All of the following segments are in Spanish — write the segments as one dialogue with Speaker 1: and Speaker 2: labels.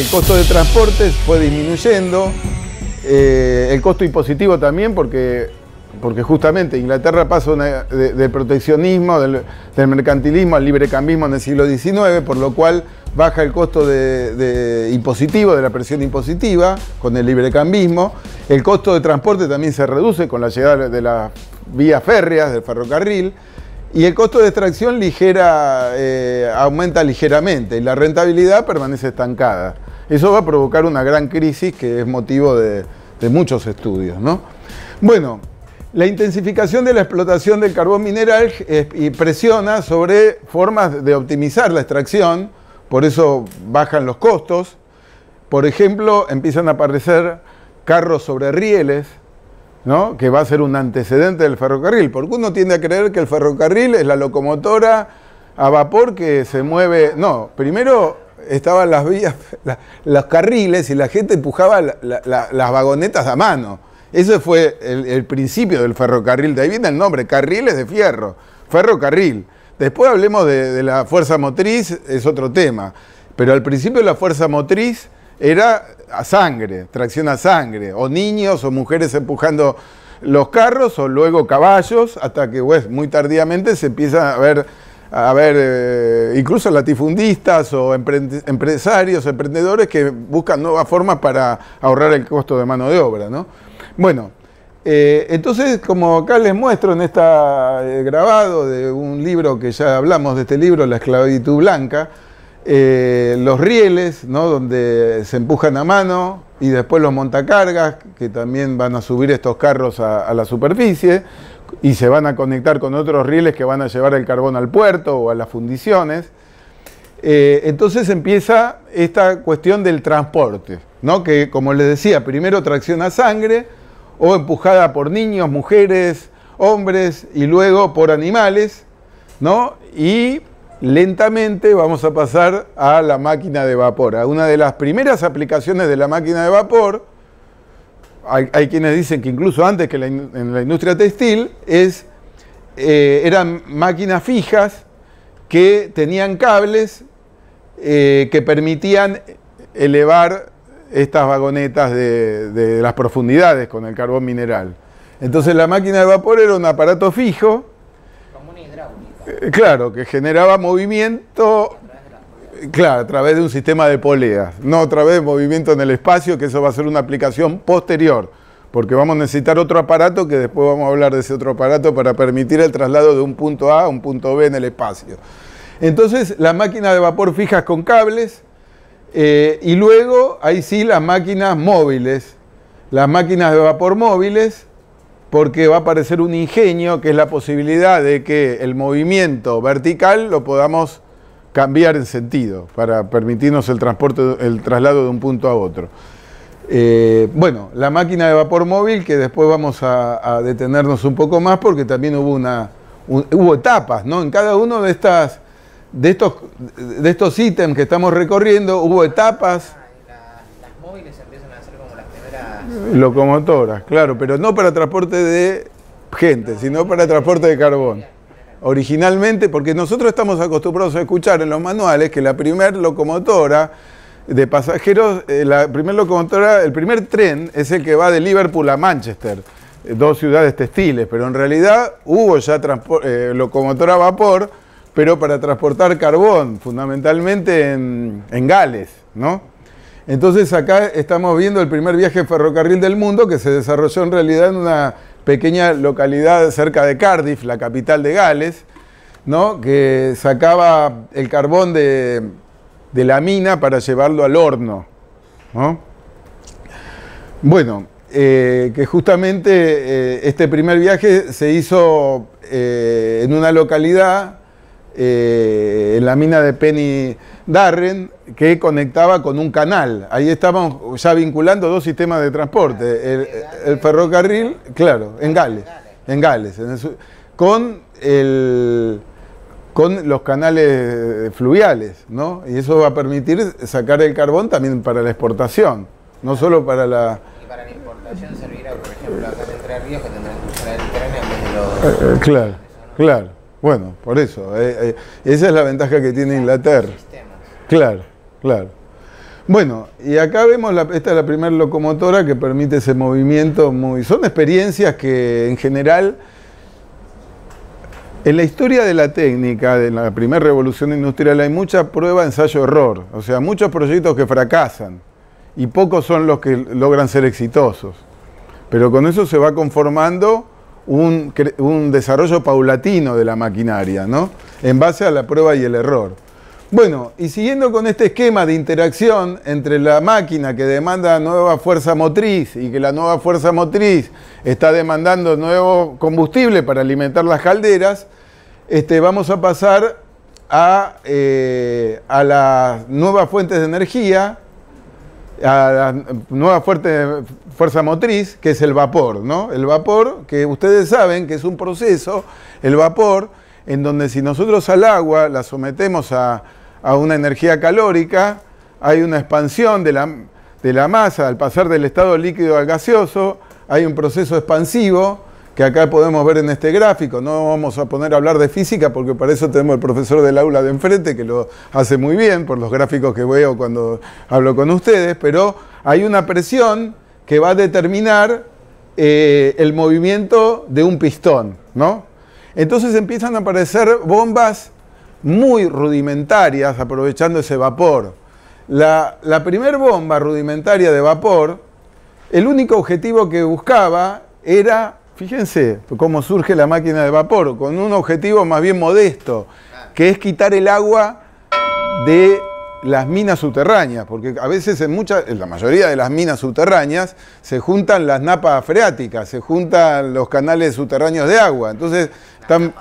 Speaker 1: el costo de transporte fue disminuyendo, eh, el costo impositivo también, porque, porque justamente Inglaterra pasa del proteccionismo, del, mercantilismo al librecambismo en el siglo XIX, por lo cual baja el costo de, impositivo, de la presión impositiva, con el librecambismo. El costo de transporte también se reduce con la llegada de las vías férreas, del ferrocarril. Y el costo de extracción ligera, eh, aumenta ligeramente y la rentabilidad permanece estancada. Eso va a provocar una gran crisis que es motivo de, muchos estudios. ¿no? Bueno, la intensificación de la explotación del carbón mineral presiona sobre formas de optimizar la extracción, por eso bajan los costos. Por ejemplo, empiezan a aparecer carros sobre rieles, ¿no? que va a ser un antecedente del ferrocarril, porque uno tiende a creer que el ferrocarril es la locomotora a vapor que se mueve. No, primero estaban las vías, los carriles y la gente empujaba las vagonetas a mano. Ese fue el, principio del ferrocarril, de ahí viene el nombre, carriles de fierro, ferrocarril. Después hablemos de, la fuerza motriz, es otro tema, pero al principio la fuerza motriz era a sangre, tracción a sangre, o niños o mujeres empujando los carros o luego caballos, hasta que pues, muy tardíamente se empieza a ver a ver, eh, incluso latifundistas o empresarios, emprendedores que buscan nuevas formas para ahorrar el costo de mano de obra, ¿no? Bueno, eh, entonces, como acá les muestro en este grabado de un libro que ya hablamos de este libro, La esclavitud blanca, los rieles, ¿no? Donde se empujan a mano y después los montacargas, que también van a subir estos carros a la superficie, y se van a conectar con otros rieles que van a llevar el carbón al puerto o a las fundiciones. Eh, entonces empieza esta cuestión del transporte, ¿no? que como les decía, primero tracciona sangre o empujada por niños, mujeres, hombres y luego por animales, ¿no? y lentamente vamos a pasar a la máquina de vapor, a una de las primeras aplicaciones de la máquina de vapor, hay, quienes dicen que incluso antes que en la industria textil es, eh, eran máquinas fijas que tenían cables eh, que permitían elevar estas vagonetas de, las profundidades con el carbón mineral. Entonces la máquina de vapor era un aparato fijo. Como una hidráulica. Eh, claro, que generaba movimiento Claro, a través de un sistema de poleas, no a través de movimiento en el espacio, que eso va a ser una aplicación posterior, porque vamos a necesitar otro aparato, que después vamos a hablar de ese otro aparato para permitir el traslado de un punto A a un punto B en el espacio. Entonces, las máquinas de vapor fijas con cables, eh, y luego ahí sí las máquinas móviles, las máquinas de vapor móviles, porque va a aparecer un ingenio, que es la posibilidad de que el movimiento vertical lo podamos cambiar el sentido para permitirnos el transporte, el traslado de un punto a otro. Eh, bueno, la máquina de vapor móvil, que después vamos a, detenernos un poco más porque también hubo una hubo etapas, ¿no? En cada uno de estas de estos de estos ítems que estamos recorriendo hubo etapas. Ah, las móviles empiezan a ser como las primeras locomotoras, claro, pero no para transporte de gente, sino para transporte de carbón originalmente, porque nosotros estamos acostumbrados a escuchar en los manuales que la primera locomotora de pasajeros, eh, la primer locomotora, el primer tren es el que va de Liverpool a Manchester, eh, dos ciudades textiles, pero en realidad hubo ya eh, locomotora a vapor, pero para transportar carbón, fundamentalmente en, en Gales, ¿no? Entonces acá estamos viendo el primer viaje ferrocarril del mundo que se desarrolló en realidad en una pequeña localidad cerca de Cardiff, la capital de Gales, ¿no? que sacaba el carbón de, la mina para llevarlo al horno. Bueno, eh, que justamente eh, este primer viaje se hizo eh, en una localidad, en la mina de Penny Darren, que conectaba con un canal. Ahí estábamos ya vinculando dos sistemas de transporte. Ah, el, ferrocarril, claro, en ah, Gales. En Gales. con, el, con los canales fluviales, ¿no? Y eso va a permitir sacar el carbón también para la exportación, no solo para la... Y para la importación servirá, por ejemplo, Ríos, que tendrán que eh, eh, Claro, claro. Bueno, por eso. Eh, esa es la ventaja que tiene Inglaterra. Claro. Claro. Bueno, y acá vemos, la, esta es la primera locomotora que permite ese movimiento muy... Son experiencias que en general, en la historia de la técnica, de la primera revolución industrial, hay mucha prueba, ensayo, error. O sea, muchos proyectos que fracasan y pocos son los que logran ser exitosos. Pero con eso se va conformando un, un desarrollo paulatino de la maquinaria, ¿no? En base a la prueba y el error. Bueno, y siguiendo con este esquema de interacción entre la máquina que demanda nueva fuerza motriz y que la nueva fuerza motriz está demandando nuevo combustible para alimentar las calderas, este, vamos a pasar a, eh, a las nuevas fuentes de energía, a la nueva fuerte, fuerza motriz, que es el vapor, ¿no? El vapor, que ustedes saben que es un proceso, el vapor, en donde si nosotros al agua la sometemos a a una energía calórica, hay una expansión de la, de la masa al pasar del estado líquido al gaseoso, hay un proceso expansivo que acá podemos ver en este gráfico, no vamos a poner a hablar de física porque para eso tenemos el profesor del aula de enfrente que lo hace muy bien por los gráficos que veo cuando hablo con ustedes, pero hay una presión que va a determinar eh, el movimiento de un pistón, ¿no? Entonces empiezan a aparecer bombas muy rudimentarias aprovechando ese vapor. La, primer bomba rudimentaria de vapor, el único objetivo que buscaba era, fíjense cómo surge la máquina de vapor, con un objetivo más bien modesto, que es quitar el agua de las minas subterráneas, porque a veces en muchas, en la mayoría de las minas subterráneas, se juntan las napas freáticas, se juntan los canales subterráneos de agua. Entonces, están,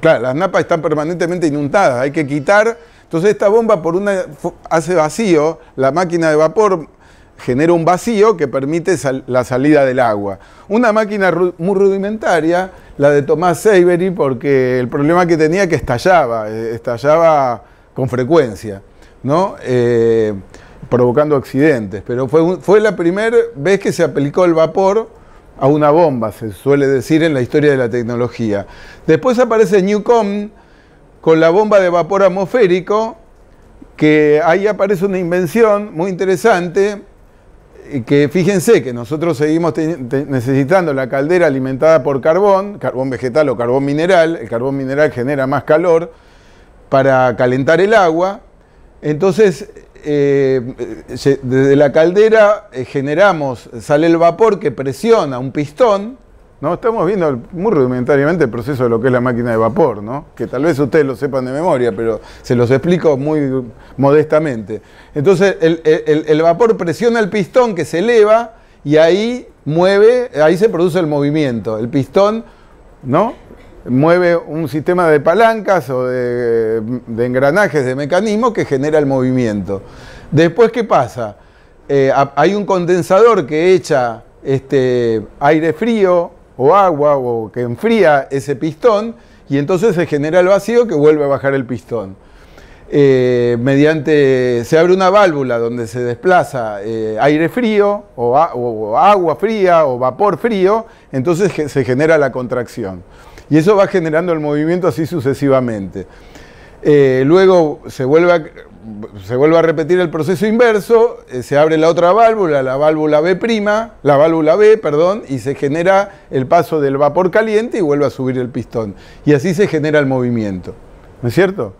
Speaker 1: claro, las napas están permanentemente inundadas, hay que quitar. Entonces esta bomba por una hace vacío, la máquina de vapor genera un vacío que permite la salida del agua. Una máquina muy rudimentaria, la de Tomás Savery, porque el problema que tenía es que estallaba, eh, estallaba con frecuencia, ¿no? Eh, provocando accidentes. Pero fue, fue la primera vez que se aplicó el vapor a una bomba, se suele decir en la historia de la tecnología. Después aparece Newcom con la bomba de vapor atmosférico, que ahí aparece una invención muy interesante, que fíjense que nosotros seguimos necesitando la caldera alimentada por carbón, carbón vegetal o carbón mineral, el carbón mineral genera más calor para calentar el agua, entonces eh, desde la caldera eh, generamos, sale el vapor que presiona un pistón, ¿no? Estamos viendo muy rudimentariamente el proceso de lo que es la máquina de vapor, ¿no? Que tal vez ustedes lo sepan de memoria, pero se los explico muy modestamente. Entonces, el, el vapor presiona el pistón que se eleva y ahí mueve, ahí se produce el movimiento. El pistón, ¿no? mueve un sistema de palancas o de, engranajes, de mecanismo que genera el movimiento. Después, ¿qué pasa? Eh, hay un condensador que echa este aire frío o agua o que enfría ese pistón y entonces se genera el vacío que vuelve a bajar el pistón. Eh, mediante se abre una válvula donde se desplaza eh, aire frío o agua fría o vapor frío, entonces se genera la contracción. Y eso va generando el movimiento así sucesivamente. Eh, luego se vuelve, a, se a repetir el proceso inverso, eh, se abre la otra válvula, la válvula B', la válvula B, perdón, y se genera el paso del vapor caliente y vuelve a subir el pistón. Y así se genera el movimiento. ¿No es cierto?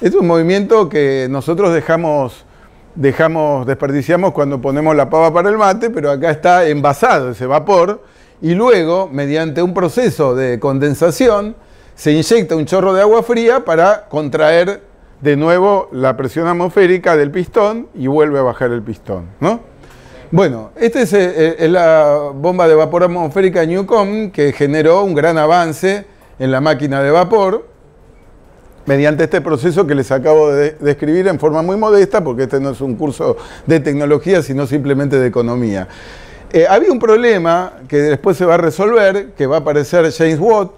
Speaker 1: Es un movimiento que nosotros dejamos, dejamos, desperdiciamos cuando ponemos la pava para el mate, pero acá está envasado ese vapor y luego, mediante un proceso de condensación, se inyecta un chorro de agua fría para contraer de nuevo la presión atmosférica del pistón y vuelve a bajar el pistón, ¿no? Bueno, esta eh, eh, es, la bomba de vapor atmosférica Newcomb que generó un gran avance en la máquina de vapor mediante este proceso que les acabo de describir en forma muy modesta, porque este no es un curso de tecnología, sino simplemente de economía. Eh, había un problema que después se va a resolver, que va a aparecer James Watt,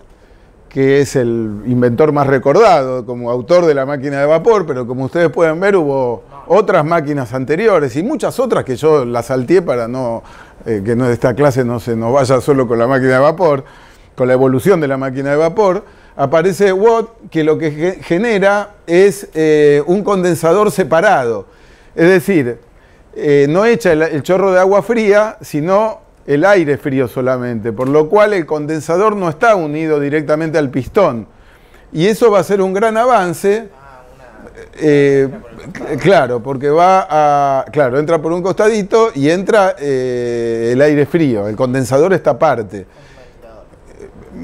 Speaker 1: que es el inventor más recordado como autor de la máquina de vapor, pero como ustedes pueden ver hubo otras máquinas anteriores y muchas otras que yo las salteé para no eh, que no, de esta clase no se nos vaya solo con la máquina de vapor, con la evolución de la máquina de vapor. Aparece Watt que lo que genera es eh, un condensador separado, es decir, eh, no echa el, chorro de agua fría, sino el aire frío solamente, por lo cual el condensador no está unido directamente al pistón. Y eso va a ser un gran avance. Ah, eh, claro, porque va a. Claro, entra por un costadito y entra eh, el aire frío. El condensador está aparte.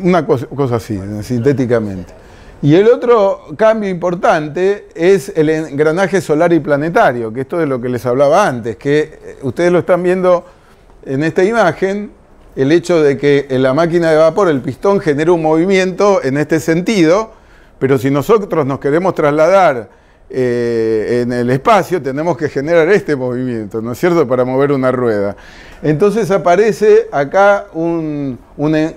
Speaker 1: Una cosa así, sintéticamente. Y el otro cambio importante es el engranaje solar y planetario, que esto es lo que les hablaba antes, que eh, ustedes lo están viendo en esta imagen, el hecho de que en la máquina de vapor el pistón genera un movimiento en este sentido, pero si nosotros nos queremos trasladar eh, en el espacio, tenemos que generar este movimiento, ¿no es cierto?, para mover una rueda. Entonces aparece acá un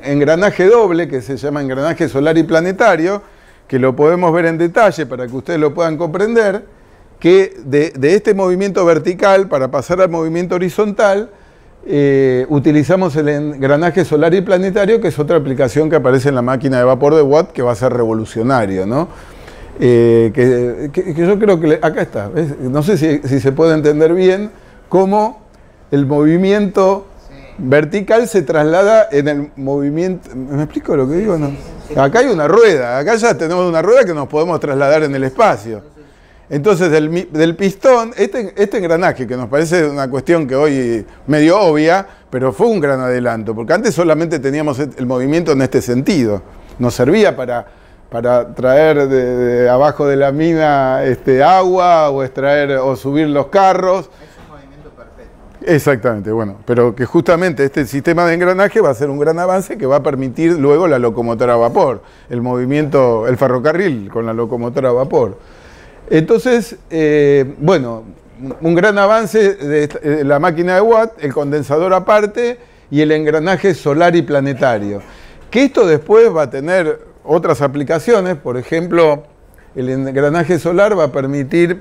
Speaker 1: engranaje doble, que se llama engranaje solar y planetario, que lo podemos ver en detalle para que ustedes lo puedan comprender, que de, este movimiento vertical para pasar al movimiento horizontal, eh, utilizamos el engranaje solar y planetario, que es otra aplicación que aparece en la máquina de vapor de Watt, que va a ser revolucionario, ¿no? Eh, que, que, yo creo que acá está, no sé si, se puede entender bien cómo el movimiento vertical se traslada en el movimiento, ¿me explico lo que digo? no? Acá hay una rueda, acá ya tenemos una rueda que nos podemos trasladar en el espacio. Entonces, del, pistón, este, este, engranaje, que nos parece una cuestión que hoy medio obvia, pero fue un gran adelanto, porque antes solamente teníamos el movimiento en este sentido. Nos servía para, para traer de, abajo de la mina este, agua o extraer o subir los carros. Exactamente, bueno, pero que justamente este sistema de engranaje va a ser un gran avance que va a permitir luego la locomotora a vapor, el movimiento, el ferrocarril con la locomotora a vapor. Entonces, eh, bueno, un gran avance de eh, la máquina de Watt, el condensador aparte y el engranaje solar y planetario. Que esto después va a tener otras aplicaciones, por ejemplo, el engranaje solar va a permitir,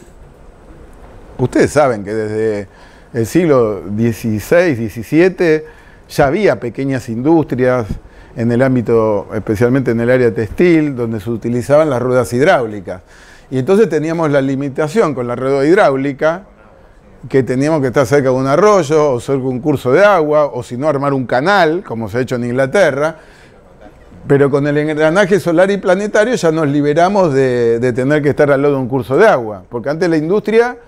Speaker 1: ustedes saben que desde el siglo XVI, XVII, ya había pequeñas industrias en el ámbito, especialmente en el área textil, donde se utilizaban las ruedas hidráulicas. Y entonces teníamos la limitación con la rueda hidráulica, que teníamos que estar cerca de un arroyo o cerca de un curso de agua, o si no armar un canal, como se ha hecho en Inglaterra. Pero con el engranaje solar y planetario ya nos liberamos de, tener que estar al lado de un curso de agua, porque antes la industria,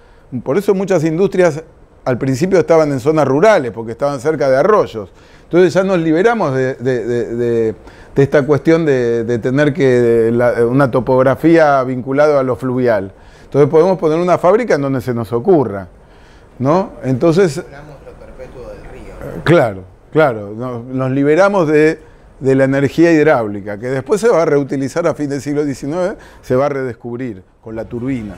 Speaker 1: por eso muchas industrias al principio estaban en zonas rurales porque estaban cerca de arroyos. Entonces ya nos liberamos de, esta cuestión de, tener que una topografía vinculada a lo fluvial. Entonces podemos poner una fábrica en donde se nos ocurra. ¿no? Entonces... Claro, claro. Nos, liberamos de, la energía hidráulica, que después se va a reutilizar a fin del siglo XIX, se va a redescubrir con la turbina.